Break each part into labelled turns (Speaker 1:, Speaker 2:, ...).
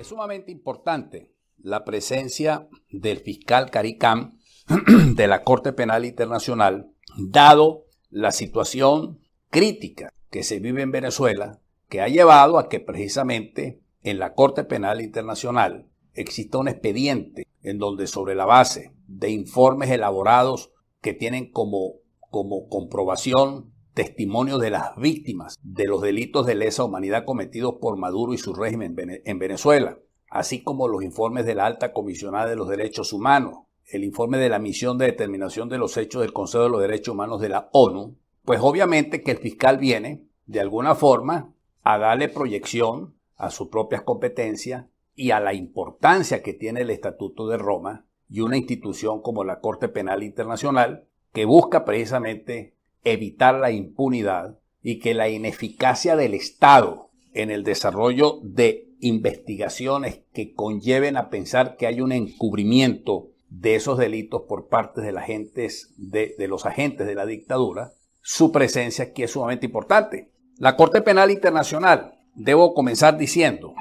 Speaker 1: Es sumamente importante la presencia del fiscal CARICAM de la Corte Penal Internacional, dado la situación crítica que se vive en Venezuela, que ha llevado a que precisamente en la Corte Penal Internacional exista un expediente en donde sobre la base de informes elaborados que tienen como, como comprobación testimonio de las víctimas de los delitos de lesa humanidad cometidos por Maduro y su régimen en Venezuela, así como los informes de la alta comisionada de los derechos humanos, el informe de la misión de determinación de los hechos del Consejo de los Derechos Humanos de la ONU, pues obviamente que el fiscal viene, de alguna forma, a darle proyección a sus propias competencias y a la importancia que tiene el Estatuto de Roma y una institución como la Corte Penal Internacional que busca precisamente evitar la impunidad y que la ineficacia del Estado en el desarrollo de investigaciones que conlleven a pensar que hay un encubrimiento de esos delitos por parte de, los agentes de la dictadura, su presencia que es sumamente importante. La Corte Penal Internacional, debo comenzar diciendo,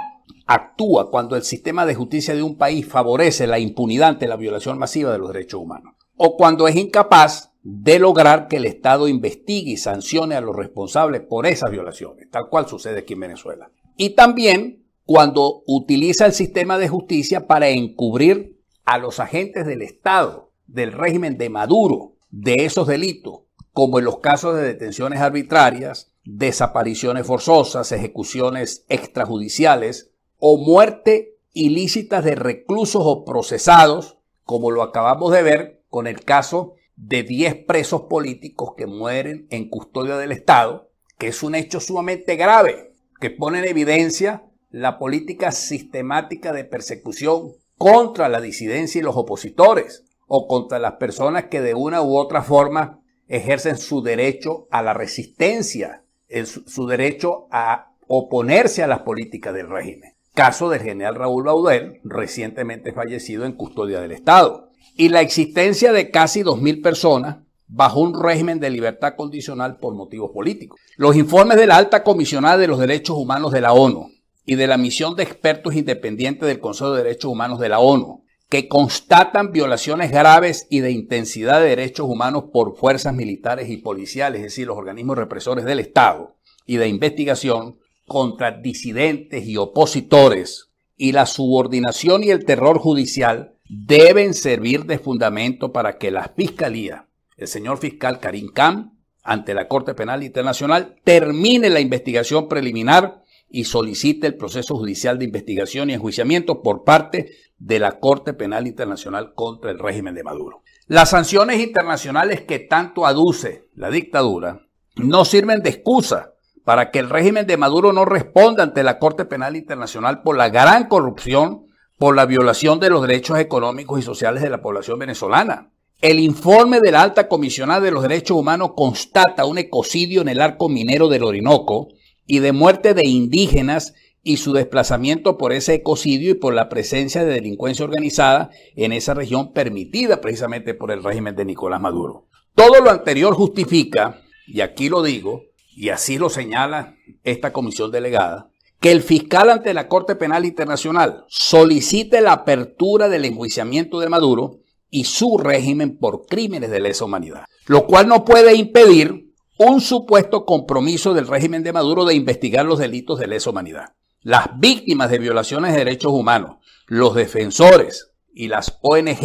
Speaker 1: actúa cuando el sistema de justicia de un país favorece la impunidad ante la violación masiva de los derechos humanos o cuando es incapaz de lograr que el Estado investigue y sancione a los responsables por esas violaciones, tal cual sucede aquí en Venezuela. Y también cuando utiliza el sistema de justicia para encubrir a los agentes del Estado, del régimen de Maduro, de esos delitos, como en los casos de detenciones arbitrarias, desapariciones forzosas, ejecuciones extrajudiciales o muerte ilícita de reclusos o procesados, como lo acabamos de ver con el caso de 10 presos políticos que mueren en custodia del Estado, que es un hecho sumamente grave, que pone en evidencia la política sistemática de persecución contra la disidencia y los opositores, o contra las personas que de una u otra forma ejercen su derecho a la resistencia, su derecho a oponerse a las políticas del régimen. Caso del general Raúl Baudel, recientemente fallecido en custodia del Estado y la existencia de casi 2.000 personas bajo un régimen de libertad condicional por motivos políticos. Los informes de la Alta Comisionada de los Derechos Humanos de la ONU y de la Misión de Expertos Independientes del Consejo de Derechos Humanos de la ONU, que constatan violaciones graves y de intensidad de derechos humanos por fuerzas militares y policiales, es decir, los organismos represores del Estado, y de investigación contra disidentes y opositores, y la subordinación y el terror judicial deben servir de fundamento para que la Fiscalía, el señor fiscal Karim Khan, ante la Corte Penal Internacional, termine la investigación preliminar y solicite el proceso judicial de investigación y enjuiciamiento por parte de la Corte Penal Internacional contra el régimen de Maduro. Las sanciones internacionales que tanto aduce la dictadura no sirven de excusa para que el régimen de Maduro no responda ante la Corte Penal Internacional por la gran corrupción por la violación de los derechos económicos y sociales de la población venezolana. El informe de la alta comisionada de los derechos humanos constata un ecocidio en el arco minero del Orinoco y de muerte de indígenas y su desplazamiento por ese ecocidio y por la presencia de delincuencia organizada en esa región permitida precisamente por el régimen de Nicolás Maduro. Todo lo anterior justifica, y aquí lo digo, y así lo señala esta comisión delegada, que el fiscal ante la Corte Penal Internacional solicite la apertura del enjuiciamiento de Maduro y su régimen por crímenes de lesa humanidad, lo cual no puede impedir un supuesto compromiso del régimen de Maduro de investigar los delitos de lesa humanidad. Las víctimas de violaciones de derechos humanos, los defensores y las ONG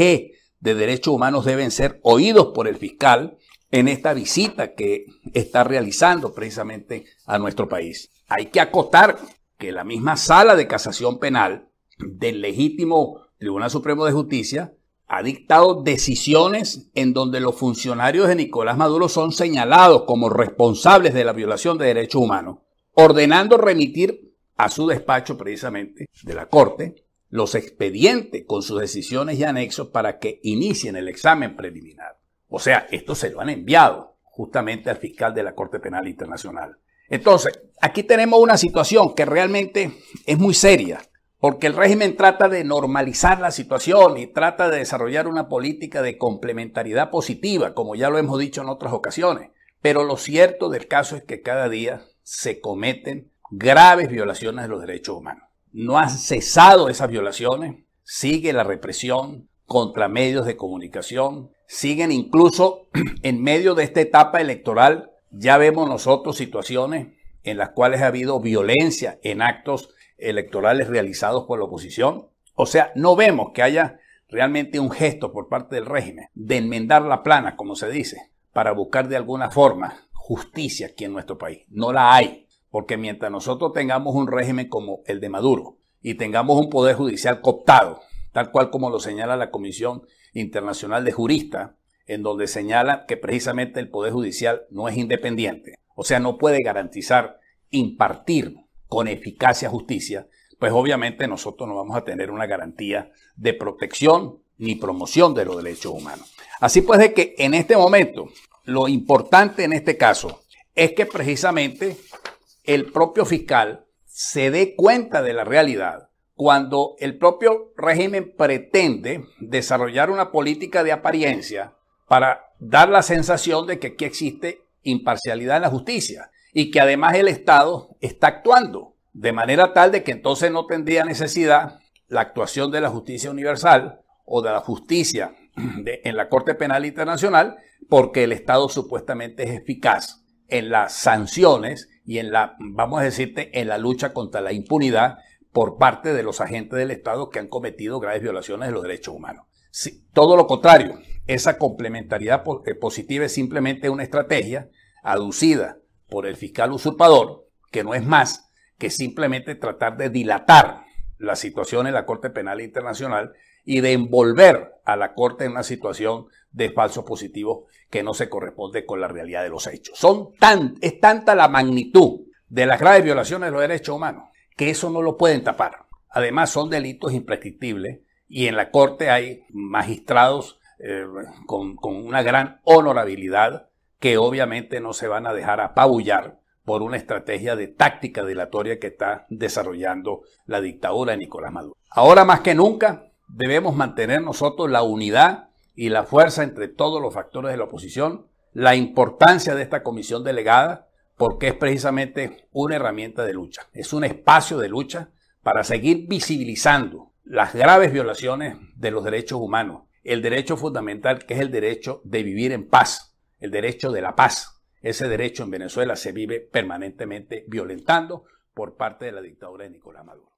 Speaker 1: de derechos humanos deben ser oídos por el fiscal en esta visita que está realizando precisamente a nuestro país. Hay que acotar la misma sala de casación penal del legítimo Tribunal Supremo de Justicia ha dictado decisiones en donde los funcionarios de Nicolás Maduro son señalados como responsables de la violación de derechos humanos, ordenando remitir a su despacho precisamente de la Corte los expedientes con sus decisiones y anexos para que inicien el examen preliminar. O sea, esto se lo han enviado justamente al fiscal de la Corte Penal Internacional. Entonces, aquí tenemos una situación que realmente es muy seria, porque el régimen trata de normalizar la situación y trata de desarrollar una política de complementariedad positiva, como ya lo hemos dicho en otras ocasiones. Pero lo cierto del caso es que cada día se cometen graves violaciones de los derechos humanos. No han cesado esas violaciones, sigue la represión contra medios de comunicación, siguen incluso en medio de esta etapa electoral ya vemos nosotros situaciones en las cuales ha habido violencia en actos electorales realizados por la oposición. O sea, no vemos que haya realmente un gesto por parte del régimen de enmendar la plana, como se dice, para buscar de alguna forma justicia aquí en nuestro país. No la hay, porque mientras nosotros tengamos un régimen como el de Maduro y tengamos un poder judicial cooptado, tal cual como lo señala la Comisión Internacional de Juristas, en donde señala que precisamente el Poder Judicial no es independiente, o sea, no puede garantizar impartir con eficacia justicia, pues obviamente nosotros no vamos a tener una garantía de protección ni promoción de los derechos humanos. Así pues de que en este momento, lo importante en este caso es que precisamente el propio fiscal se dé cuenta de la realidad cuando el propio régimen pretende desarrollar una política de apariencia para dar la sensación de que aquí existe imparcialidad en la justicia y que además el Estado está actuando de manera tal de que entonces no tendría necesidad la actuación de la justicia universal o de la justicia en la Corte Penal Internacional porque el Estado supuestamente es eficaz en las sanciones y en la, vamos a decirte, en la lucha contra la impunidad por parte de los agentes del Estado que han cometido graves violaciones de los derechos humanos. todo lo contrario, esa complementariedad eh, positiva es simplemente una estrategia aducida por el fiscal usurpador, que no es más que simplemente tratar de dilatar la situación en la Corte Penal Internacional y de envolver a la Corte en una situación de falsos positivos que no se corresponde con la realidad de los hechos. Son tan, es tanta la magnitud de las graves violaciones de los derechos humanos que eso no lo pueden tapar. Además son delitos imprescriptibles y en la Corte hay magistrados eh, con, con una gran honorabilidad que obviamente no se van a dejar apabullar por una estrategia de táctica dilatoria que está desarrollando la dictadura de Nicolás Maduro. Ahora más que nunca debemos mantener nosotros la unidad y la fuerza entre todos los factores de la oposición, la importancia de esta comisión delegada, porque es precisamente una herramienta de lucha, es un espacio de lucha para seguir visibilizando las graves violaciones de los derechos humanos, el derecho fundamental que es el derecho de vivir en paz, el derecho de la paz. Ese derecho en Venezuela se vive permanentemente violentando por parte de la dictadura de Nicolás Maduro.